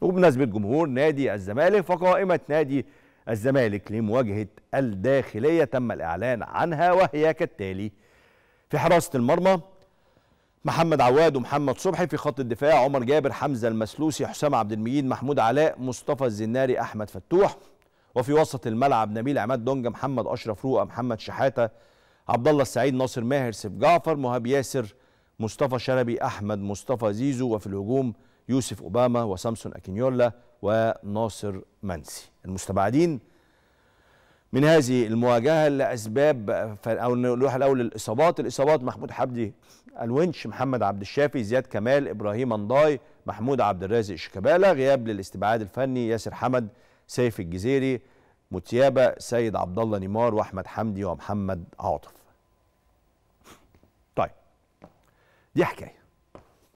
وبمناسبة جمهور نادي الزمالك فقائمة نادي الزمالك لمواجهة الداخلية تم الإعلان عنها وهي كالتالي في حراسة المرمى محمد عواد ومحمد صبحي في خط الدفاع عمر جابر حمزة المسلوسي حسام عبد المجيد محمود علاء مصطفى الزناري أحمد فتوح وفي وسط الملعب نبيل عماد دونجا محمد أشرف رؤى محمد شحاتة عبد الله السعيد ناصر ماهر سيف جعفر مهاب ياسر مصطفى شلبي أحمد مصطفى زيزو وفي الهجوم يوسف أوباما وسامسون أكينيولا وناصر منسي المستبعدين من هذه المواجهة لأسباب أو نروح الأول للإصابات الإصابات محمود حبدي الونش محمد عبد الشافي زياد كمال إبراهيم أنضاي محمود عبد الرازق شيكابالا غياب للاستبعاد الفني ياسر حمد سيف الجزيري متيابة سيد عبد الله نيمار وأحمد حمدي ومحمد عاطف طيب دي حكايه